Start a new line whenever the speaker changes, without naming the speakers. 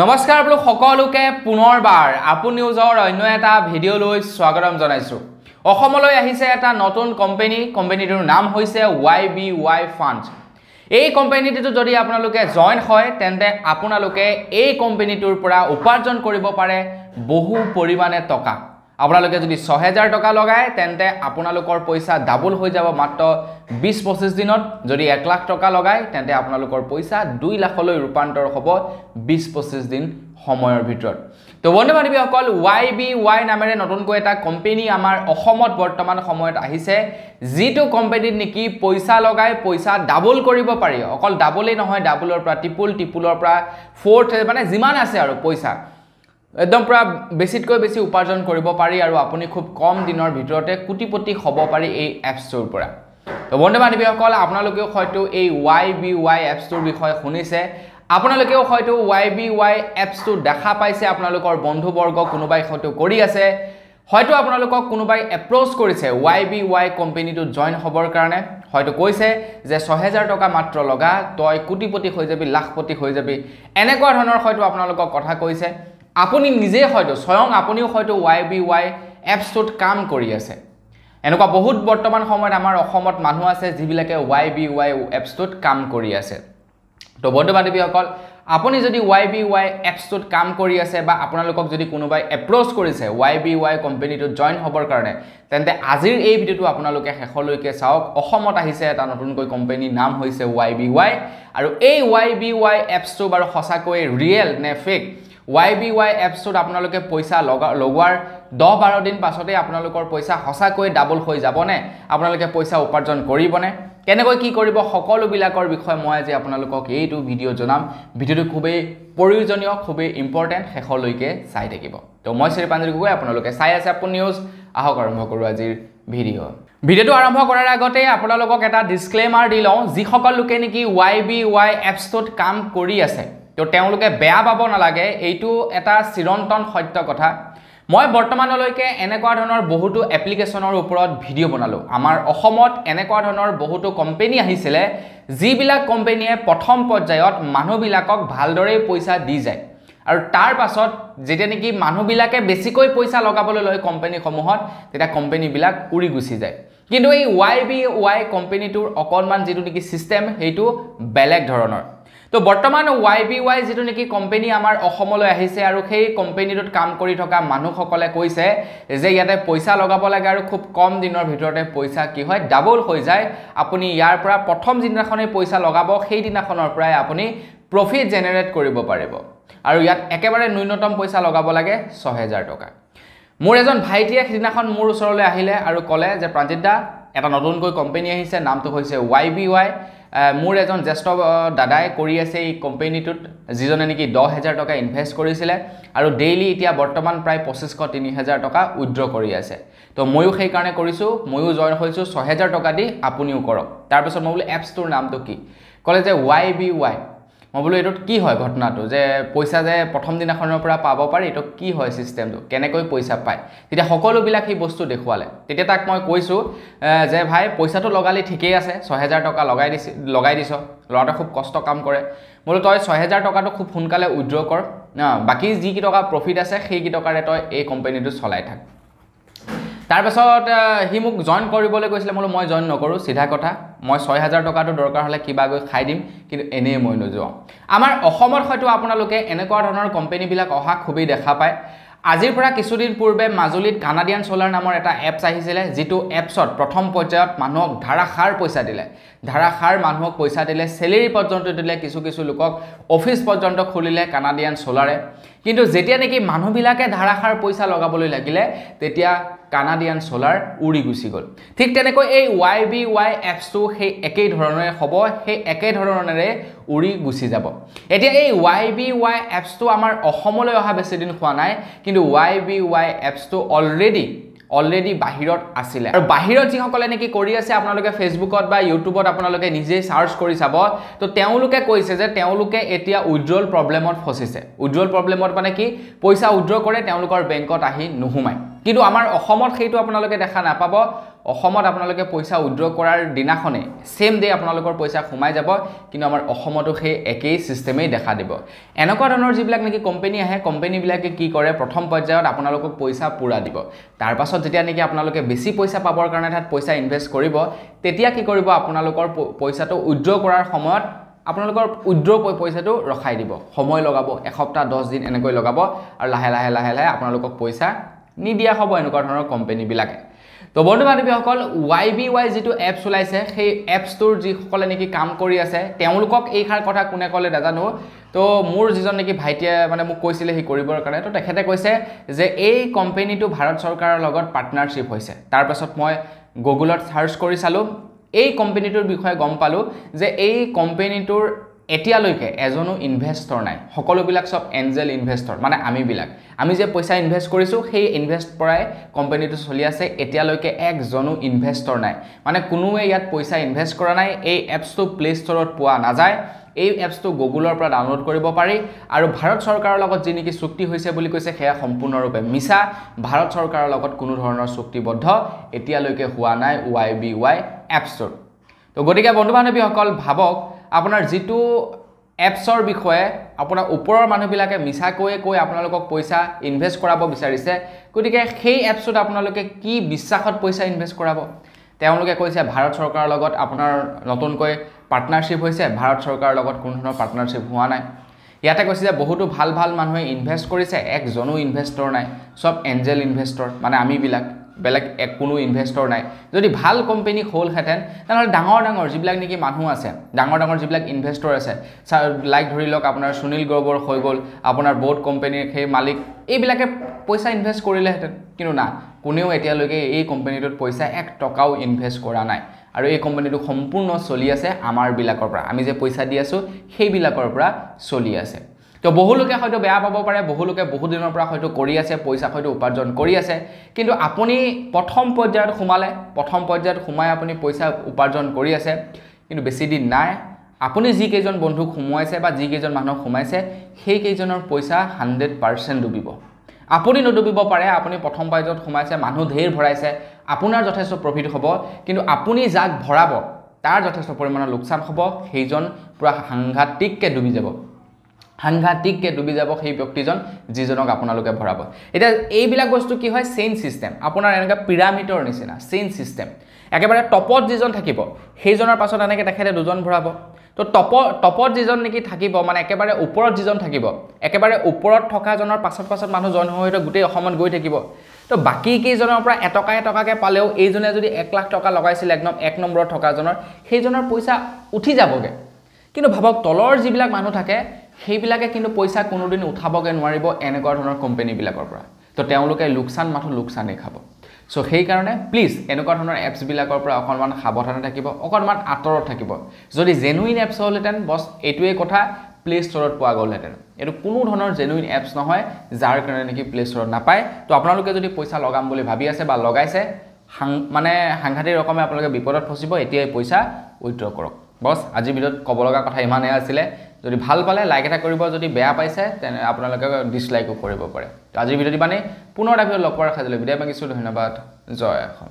নমস্কার আপনার সকলকে পুনর্বার আপু নিউজর অন্য একটা ভিডিওল স্বাগতম জানাইছো আহিছে এটা নতুন কোম্পানি কোম্পানিটির নাম হয়েছে ওয়াই বি ওয়াই ফান্ড এই কোম্পানিটি যদি আপনার জয়েন হয় তেন আপনার এই কোম্পানিটির উপার্জন করব পাৰে বহু পৰিমাণে টাকা আপোনালোকে যদি ছহেজাৰ টকা লগায় তেন্তে আপোনালোকৰ পইচা ডাবল হৈ যাব মাত্ৰ বিছ পঁচিছ দিনত যদি এক লাখ টকা লগায় তেন্তে আপোনালোকৰ পইচা দুই লাখলৈ ৰূপান্তৰ হ'ব বিছ পঁচিছ দিন সময়ৰ ভিতৰত তো বন্ধু বান্ধৱীসকল ৱাই বি ৱাই নামেৰে নতুনকৈ এটা কোম্পেনী আমাৰ অসমত বৰ্তমান সময়ত আহিছে যিটো কোম্পেনীত নেকি পইচা লগাই পইচা ডাবল কৰিব পাৰি অকল ডাবলেই নহয় ডাবলৰ পৰা ট্ৰিপুল ট্ৰিপুলৰ পৰা ফ'ৰ্থ মানে যিমান আছে আৰু পইচা একদম পুৰা বেছিতকৈ বেছি উপাৰ্জন কৰিব পাৰি আৰু আপুনি খুব কম দিনৰ ভিতৰতে কোটিপতি হ'ব পাৰি এই এপছটোৰ পৰা তো বন্ধু বান্ধৱীসকল আপোনালোকেও হয়তো এই ৱাই বি ৱাই এপছটোৰ বিষয়ে শুনিছে আপোনালোকেও হয়তো ৱাই বি ৱাই এপছটো দেখা পাইছে আপোনালোকৰ বন্ধুবৰ্গ কোনোবাই হয়তো কৰি আছে হয়তো আপোনালোকক কোনোবাই এপ্ৰ'চ কৰিছে ৱাই বি ৱাই কোম্পেনীটোত জইন হ'বৰ কাৰণে হয়তো কৈছে যে ছহেজাৰ টকা মাত্ৰ লগা তই কোটিপতি হৈ যাবি লাখপতি হৈ যাবি এনেকুৱা ধৰণৰ হয়তো আপোনালোকক কথা কৈছে আপুনি নিজে হয়তো স্বয়ং আপুনিও হয়তো ৱাই বি ৱাই এপছটোত কাম কৰি আছে এনেকুৱা বহুত বৰ্তমান সময়ত আমাৰ অসমত মানুহ আছে যিবিলাকে ৱাই বি ৱাই এপছটোত কাম কৰি আছে তো বন্ধু বান্ধৱীসকল আপুনি যদি ৱাই বি ৱাই এপছটোত কাম কৰি আছে বা আপোনালোকক যদি কোনোবাই এপ্ৰ'চ কৰিছে ৱাই বি ৱাই কোম্পেনীটোত জইন হ'বৰ কাৰণে তেন্তে আজিৰ এই ভিডিঅ'টো আপোনালোকে শেষলৈকে চাওক অসমত আহিছে এটা নতুনকৈ কোম্পেনীৰ নাম হৈছে ৱাই বি ৱাই আৰু এই ৱাই বি ৱাই এপছটো বাৰু সঁচাকৈয়ে ৰিয়েল নে ফেক ৱাই বি ৱাই এপছটোত আপোনালোকে পইচা লগা লগোৱাৰ দহ বাৰ দিন পাছতেই আপোনালোকৰ পইচা সঁচাকৈ ডাবল হৈ যাবনে আপোনালোকে পইচা উপাৰ্জন কৰিবনে কেনেকৈ কি কৰিব সকলোবিলাকৰ বিষয়ে মই আজি আপোনালোকক এইটো ভিডিঅ' জনাম ভিডিঅ'টো খুবেই প্ৰয়োজনীয় খুবেই ইম্পৰ্টেণ্ট শেষলৈকে চাই থাকিব তো মই শ্ৰীপাঞ্জলী গগৈ আপোনালোকে চাই আছে আপোন নিউজ আহক আৰম্ভ কৰোঁ আজিৰ ভিডিঅ' ভিডিঅ'টো আৰম্ভ কৰাৰ আগতে আপোনালোকক এটা ডিছক্লেমাৰ দি লওঁ যিসকল লোকে নেকি ৱাই বি ৱাই এপছটোত কাম কৰি আছে তো তেওঁলোকে বেয়া পাব নালাগে এইটো এটা চিৰন্তন সত্য কথা মই বৰ্তমানলৈকে এনেকুৱা ধৰণৰ বহুতো এপ্লিকেশ্যনৰ ওপৰত ভিডিঅ' বনালোঁ আমাৰ অসমত এনেকুৱা ধৰণৰ বহুতো কোম্পেনী আহিছিলে যিবিলাক কোম্পেনীয়ে প্ৰথম পৰ্যায়ত মানুহবিলাকক ভালদৰেই পইচা দি যায় আৰু তাৰ পাছত যেতিয়া নেকি মানুহবিলাকে বেছিকৈ পইচা লগাবলৈ লয় কোম্পেনীসমূহত তেতিয়া কোম্পেনীবিলাক উৰি গুচি যায় কিন্তু এই ৱাই বি ৱাই কোম্পেনীটোৰ অকণমান যিটো নেকি চিষ্টেম সেইটো বেলেগ ধৰণৰ তো বৰ্তমান ওৱাই বি ৱাই যিটো নেকি কোম্পেনী আমাৰ অসমলৈ আহিছে আৰু সেই কোম্পেনীটোত কাম কৰি থকা মানুহসকলে কৈছে যে ইয়াতে পইচা লগাব লাগে আৰু খুব কম দিনৰ ভিতৰতে পইচা কি হয় ডাবল হৈ যায় আপুনি ইয়াৰ পৰা প্ৰথম যিদিনাখনেই পইচা লগাব সেইদিনাখনৰ পৰাই আপুনি প্ৰফিট জেনেৰেট কৰিব পাৰিব আৰু ইয়াত একেবাৰে ন্যূনতম পইচা লগাব লাগে ছহেজাৰ টকা মোৰ এজন ভাইটিয়ে সিদিনাখন মোৰ ওচৰলৈ আহিলে আৰু ক'লে যে প্ৰাণজিত দা এটা নতুনকৈ কোম্পেনী আহিছে নামটো হৈছে ৱাই বি ৱাই মোৰ এজন জ্যেষ্ঠ দাদাই কৰি আছে এই কোম্পেনীটোত যিজনে নেকি দহ হেজাৰ টকা ইনভেষ্ট কৰিছিলে আৰু ডেইলি এতিয়া বৰ্তমান প্ৰায় পঁচিছশ তিনি হেজাৰ টকা উইড্ৰ কৰি আছে তো ময়ো সেইকাৰণে কৰিছোঁ ময়ো জইন হৈছোঁ ছহেজাৰ টকা দি আপুনিও কৰক তাৰপিছত মই বোলো এপছটোৰ নামটো কি ক'লে যে ৱাই বি ৱাই মই বোলো এইটোত কি হয় ঘটনাটো যে পইচা যে প্ৰথম দিনাখনৰ পৰা পাব পাৰি এইটো কি হয় ছিষ্টেমটো কেনেকৈ পইচা পায় তেতিয়া সকলোবিলাক সেই বস্তু দেখুৱালে তেতিয়া তাক মই কৈছোঁ যে ভাই পইচাটো লগালি ঠিকেই আছে ছহেজাৰ টকা লগাই দিছ লগাই দিছ ল'ৰাটোৱে খুব কষ্ট কাম কৰে বোলো তই ছহেজাৰ টকাটো খুব সোনকালে উইড্ৰ কৰ বাকী যিকেইটকা প্ৰফিট আছে সেইকেইটকাৰে তই এই কোম্পেনীটো চলাই থাক তাৰপাছত সি মোক জইন কৰিবলৈ কৈছিলে বোলো মই জইন নকৰোঁ চিধা কথা মই ছয় হাজাৰ টকাটো দৰকাৰ হ'লে কিবা গৈ খাই দিম কিন্তু এনেই মই নোযোৱাওঁ আমাৰ অসমত হয়তো আপোনালোকে এনেকুৱা ধৰণৰ কোম্পেনীবিলাক অহা খুবেই দেখা পায় আজিৰ পৰা কিছুদিন পূৰ্বে মাজুলীত কানাডিয়ান চ'লাৰ নামৰ এটা এপছ আহিছিলে যিটো এপছত প্ৰথম পৰ্যায়ত মানুহক ধাৰাসাৰ পইচা দিলে ধাৰাসাৰ মানুহক পইচা দিলে চেলেৰি পৰ্যন্ত দিলে কিছু কিছু লোকক অফিচ পৰ্যন্ত খুলিলে কানাডিয়ান চ'লাৰে কিন্তু যেতিয়া নেকি মানুহবিলাকে ধাৰাসাৰ পইচা লগাবলৈ লাগিলে তেতিয়া কানাডিয়ান চলাৰ উৰি গুচি গ'ল ঠিক তেনেকৈ এই ৱাই বি ৱাই এপছটো সেই একেই ধৰণেৰে হ'ব সেই একেধৰণেৰে উৰি গুচি যাব এতিয়া এই ৱাই বি ৱাই এপছটো আমাৰ অসমলৈ অহা বেছিদিন হোৱা নাই কিন্তু ৱাই বি ৱাই এপছটো অলৰেডি অলৰেডি বাহিৰত আছিলে আৰু বাহিৰত যিসকলে নেকি কৰি আছে আপোনালোকে ফেচবুকত বা ইউটিউবত আপোনালোকে নিজেই চাৰ্চ কৰি চাব তো তেওঁলোকে কৈছে যে তেওঁলোকে এতিয়া উইড্ৰ'ল প্ৰব্লেমত ফচিছে উইড্ৰ'ল প্ৰব্লেমত মানে কি পইচা উইড্ৰ কৰে তেওঁলোকৰ বেংকত আহি নোসোমায় কিন্তু আমাৰ অসমত সেইটো আপোনালোকে দেখা নাপাব অসমত আপোনালোকে পইচা উইড্ৰ কৰাৰ দিনাখনে ছেম ডে আপোনালোকৰ পইচা সোমাই যাব কিন্তু আমাৰ অসমতো সেই একেই ছিষ্টেমেই দেখা দিব এনেকুৱা ধৰণৰ যিবিলাক নেকি কোম্পানী আহে কোম্পানীবিলাকে কি কৰে প্ৰথম পৰ্যায়ত আপোনালোকক পইচা পূৰা দিব তাৰপাছত যেতিয়া নেকি আপোনালোকে বেছি পইচা পাবৰ কাৰণে তাত পইচা ইনভেষ্ট কৰিব তেতিয়া কি কৰিব আপোনালোকৰ পইচাটো উইড্ৰ কৰাৰ সময়ত আপোনালোকৰ উইড্ৰ পইচাটো ৰখাই দিব সময় লগাব এসপ্তাহ দহ দিন এনেকৈ লগাব আৰু লাহে লাহে লাহে লাহে আপোনালোকক পইচা নিদিয়া হ'ব এনেকুৱা ধৰণৰ কোম্পেনীবিলাকে তো বন্ধু বান্ধৱীসকল ৱাই বি ৱাই যিটো এপছ ওলাইছে সেই এপছটোৰ যিসকলে নেকি কাম কৰি আছে তেওঁলোকক এইষাৰ কথা কোনে ক'লে নাজানো তো মোৰ যিজন নেকি ভাইটিয়ে মানে মোক কৈছিলে সি কৰিবৰ কাৰণে তো তেখেতে কৈছে যে এই কোম্পেনীটো ভাৰত চৰকাৰৰ লগত পাৰ্টনাৰশ্বিপ হৈছে তাৰপাছত মই গুগলত ছাৰ্চ কৰি চালোঁ এই কোম্পেনীটোৰ বিষয়ে গম পালোঁ যে এই কোম্পেনীটোৰ এতিয়ালৈকে এজনো ইনভেষ্টৰ নাই সকলোবিলাক চব এঞ্জেল ইনভেষ্টৰ মানে আমিবিলাক আমি যে পইচা ইনভেষ্ট কৰিছোঁ সেই ইনভেষ্ট পৰাই কোম্পানীটো চলি আছে এতিয়ালৈকে একজনো ইনভেষ্টৰ নাই মানে কোনোৱে ইয়াত পইচা ইনভেষ্ট কৰা নাই এই এপছটো প্লে ষ্ট'ৰত পোৱা নাযায় এই এপছটো গুগলৰ পৰা ডাউনলোড কৰিব পাৰি আৰু ভাৰত চৰকাৰৰ লগত যি নেকি চুক্তি হৈছে বুলি কৈছে সেয়া সম্পূৰ্ণৰূপে মিছা ভাৰত চৰকাৰৰ লগত কোনো ধৰণৰ চুক্তিবদ্ধ এতিয়ালৈকে হোৱা নাই ৱাই বি ৱাই এপছটোৰ তো গতিকে বন্ধু বান্ধৱীসকল ভাবক আপোনাৰ যিটো এপছৰ বিষয়ে আপোনাৰ ওপৰৰ মানুহবিলাকে মিছাকৈয়ে কৈ আপোনালোকক পইচা ইনভেষ্ট কৰাব বিচাৰিছে গতিকে সেই এপছত আপোনালোকে কি বিশ্বাসত পইচা ইনভেষ্ট কৰাব তেওঁলোকে কৈছে ভাৰত চৰকাৰৰ লগত আপোনাৰ নতুনকৈ পাৰ্টনাৰশ্বিপ হৈছে ভাৰত চৰকাৰৰ লগত কোনো ধৰণৰ পাৰ্টনাৰশ্বিপ হোৱা নাই ইয়াতে কৈছে যে বহুতো ভাল ভাল মানুহে ইনভেষ্ট কৰিছে একজনো ইনভেষ্টৰ নাই চব এঞ্জেল ইনভেষ্টৰ মানে আমিবিলাক বেলেগ এক কোনো ইনভেষ্টৰ নাই যদি ভাল কোম্পেনী হ'লহেঁতেন তেনেহ'লে ডাঙৰ ডাঙৰ যিবিলাক নেকি মানুহ আছে ডাঙৰ ডাঙৰ যিবিলাক ইনভেষ্টৰ আছে লাইক ধৰি লওক আপোনাৰ সুনীল গৰ্বৰ হৈ গ'ল আপোনাৰ বহুত কোম্পেনীৰ সেই মালিক এইবিলাকে পইচা ইনভেষ্ট কৰিলেহেঁতেন কিন্তু না কোনেও এতিয়ালৈকে এই কোম্পেনীটোত পইচা এক টকাও ইনভেষ্ট কৰা নাই আৰু এই কোম্পানীটো সম্পূৰ্ণ চলি আছে আমাৰবিলাকৰ পৰা আমি যে পইচা দি আছোঁ সেইবিলাকৰ পৰা চলি আছে তো বহুলোকে হয়তো বেয়া পাব পাৰে বহুলোকে বহু দিনৰ পৰা হয়তো কৰি আছে পইচা হয়তো উপাৰ্জন কৰি আছে কিন্তু আপুনি প্ৰথম পৰ্যায়ত সোমালে প্ৰথম পৰ্যায়ত সোমাই আপুনি পইচা উপাৰ্জন কৰি আছে কিন্তু বেছিদিন নাই আপুনি যিকেইজন বন্ধুক সোমোৱাইছে বা যিকেইজন মানুহক সোমাইছে সেইকেইজনৰ পইচা হাণ্ড্ৰেড পাৰ্চেণ্ট ডুবিব আপুনি নুডুবিব পাৰে আপুনি প্ৰথম পৰ্যায়ত সোমাইছে মানুহ ধেৰ ভৰাইছে আপোনাৰ যথেষ্ট প্ৰফিট হ'ব কিন্তু আপুনি যাক ভৰাব তাৰ যথেষ্ট পৰিমাণৰ লোকচান হ'ব সেইজন পূৰা সাংঘাতিককৈ ডুবি যাব সাংঘাতিককে ডুবি যাব সেই ব্যক্তিজন যিজনক আপোনালোকে ভৰাব এতিয়া এইবিলাক বস্তু কি হয় চেইন ছিষ্টেম আপোনাৰ এনেকুৱা পিৰামিডৰ নিচিনা চেইন ছিষ্টেম একেবাৰে টপত যিজন থাকিব সেইজনৰ পাছত এনেকৈ তেখেতে দুজন ভৰাব তো টপ টপত যিজন নেকি থাকিব মানে একেবাৰে ওপৰত যিজন থাকিব একেবাৰে ওপৰত থকাজনৰ পাছত পাছত মানুহ জন হৈ গোটেই অসমত গৈ থাকিব তো বাকী কেইজনৰ পৰা এটকা এটকাকৈ পালেও এইজনে যদি এক লাখ টকা লগাইছিল একদম এক নম্বৰত থকাজনৰ সেইজনৰ পইচা উঠি যাবগৈ কিন্তু ভাবক তলৰ যিবিলাক মানুহ থাকে সেইবিলাকে কিন্তু পইচা কোনোদিন উঠাবগৈ নোৱাৰিব এনেকুৱা ধৰণৰ কোম্পেনীবিলাকৰ পৰা তো তেওঁলোকে লোকচান মাথো লোকচানেই খাব চ' সেইকাৰণে প্লিজ এনেকুৱা ধৰণৰ এপছবিলাকৰ পৰা অকণমান সাৱধানে থাকিব অকণমান আঁতৰত থাকিব যদি জেনুইন এপছ হ'লহেঁতেন বছ এইটোৱেই কথা প্লে' ষ্ট'ৰত পোৱা গ'লহেঁতেন এইটো কোনো ধৰণৰ জেনুইন এপছ নহয় যাৰ কাৰণে নেকি প্লে' ষ্ট'ৰত নাপায় তো আপোনালোকে যদি পইচা লগাম বুলি ভাবি আছে বা লগাইছে সাং মানে সাংঘাতিক ৰকমে আপোনালোকে বিপদত ফচিব এতিয়াই পইচা উইথড্ৰ কৰক বছ আজিৰ ভিডিঅ'ত ক'ব লগা কথা ইমানেই আছিলে যদি ভাল পালে লাইক এটা কৰিব যদি বেয়া পাইছে তেনে আপোনালোকে ডিছলাইকো কৰিব পাৰে আজিৰ ভিডিঅ'টো মানে পুনৰ এটা লগ পোৱাৰ ৰখাইছিলোঁ বিদায় মাগিছোঁ ধন্যবাদ জয় অসম